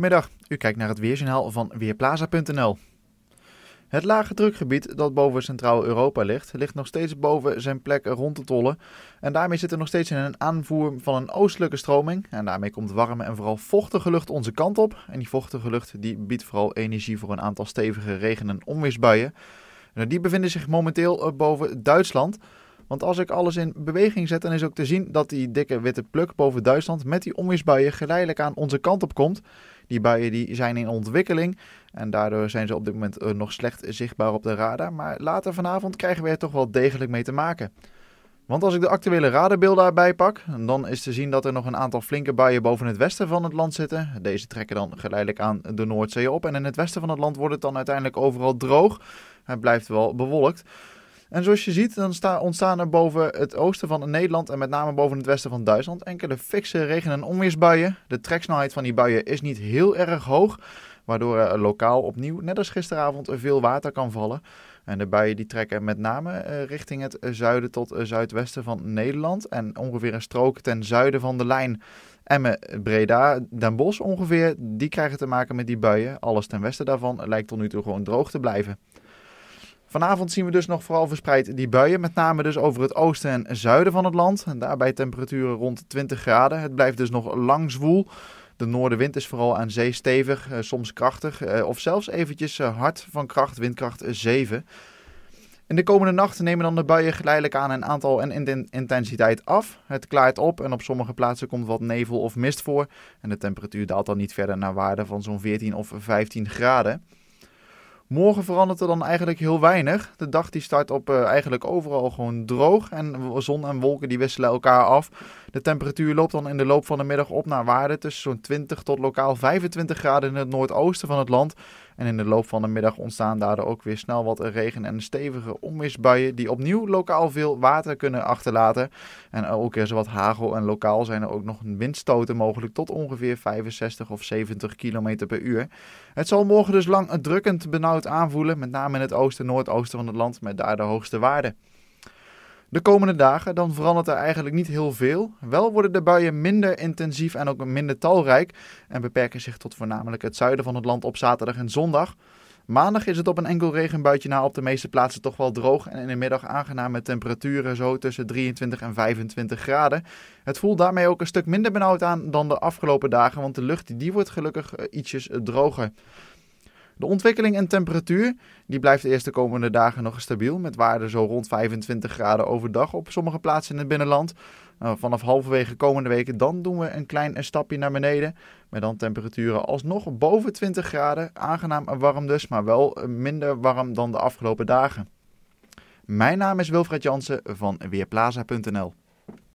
Goedemiddag. u kijkt naar het weerjournaal van Weerplaza.nl. Het lage drukgebied dat boven Centraal-Europa ligt, ligt nog steeds boven zijn plek rond te tollen. En daarmee zit er nog steeds in een aanvoer van een oostelijke stroming. En daarmee komt warme en vooral vochtige lucht onze kant op. En die vochtige lucht die biedt vooral energie voor een aantal stevige regen- en onweersbuien. En die bevinden zich momenteel eh, boven Duitsland. Want als ik alles in beweging zet, dan is ook te zien dat die dikke witte pluk boven Duitsland met die onweersbuien geleidelijk aan onze kant op komt. Die buien die zijn in ontwikkeling. En daardoor zijn ze op dit moment eh, nog slecht zichtbaar op de radar. Maar later vanavond krijgen we er toch wel degelijk mee te maken. Want als ik de actuele radarbeelden daarbij pak, dan is te zien dat er nog een aantal flinke buien boven het westen van het land zitten. Deze trekken dan geleidelijk aan de Noordzee op. En in het westen van het land wordt het dan uiteindelijk overal droog. Het blijft wel bewolkt. En zoals je ziet, dan ontstaan er boven het oosten van Nederland en met name boven het westen van Duitsland enkele fikse regen- en onweersbuien. De treksnelheid van die buien is niet heel erg hoog, waardoor er lokaal opnieuw, net als gisteravond, veel water kan vallen. En de buien die trekken met name eh, richting het zuiden tot zuidwesten van Nederland en ongeveer een strook ten zuiden van de lijn. Emmen, Breda, Den Bosch ongeveer, die krijgen te maken met die buien. Alles ten westen daarvan lijkt tot nu toe gewoon droog te blijven. Vanavond zien we dus nog vooral verspreid die buien, met name dus over het oosten en zuiden van het land. En daarbij temperaturen rond 20 graden. Het blijft dus nog lang zwoel. De noordenwind is vooral aan zee stevig, eh, soms krachtig eh, of zelfs eventjes eh, hard van kracht, windkracht 7. In de komende nacht nemen dan de buien geleidelijk aan een aantal en intensiteit af. Het klaart op en op sommige plaatsen komt wat nevel of mist voor. En de temperatuur daalt dan niet verder naar waarde van zo'n 14 of 15 graden. Morgen verandert er dan eigenlijk heel weinig. De dag die start op eh, eigenlijk overal gewoon droog. En zon en wolken die wisselen elkaar af. De temperatuur loopt dan in de loop van de middag op naar waarde tussen zo'n 20 tot lokaal 25 graden in het noordoosten van het land. En in de loop van de middag ontstaan daardoor ook weer snel wat regen- en stevige onweersbuien die opnieuw lokaal veel water kunnen achterlaten. En ook er wat hagel en lokaal zijn er ook nog windstoten mogelijk tot ongeveer 65 of 70 km per uur. Het zal morgen dus lang drukkend benauwd aanvoelen, met name in het oosten en noordoosten van het land met daar de hoogste waarden. De komende dagen dan verandert er eigenlijk niet heel veel. Wel worden de buien minder intensief en ook minder talrijk en beperken zich tot voornamelijk het zuiden van het land op zaterdag en zondag. Maandag is het op een enkel regenbuitje na nou, op de meeste plaatsen toch wel droog en in de middag aangename temperaturen zo tussen 23 en 25 graden. Het voelt daarmee ook een stuk minder benauwd aan dan de afgelopen dagen, want de lucht die wordt gelukkig eh, ietsjes droger. De ontwikkeling en temperatuur die blijft de eerste komende dagen nog stabiel, met waarden zo rond 25 graden overdag op sommige plaatsen in het binnenland. Nou, vanaf halverwege komende weken dan doen we een klein stapje naar beneden, met dan temperaturen alsnog boven 20 graden. Aangenaam en warm dus, maar wel eh, minder warm dan de afgelopen dagen. Mijn naam is Wilfred Jansen van Weerplaza.nl.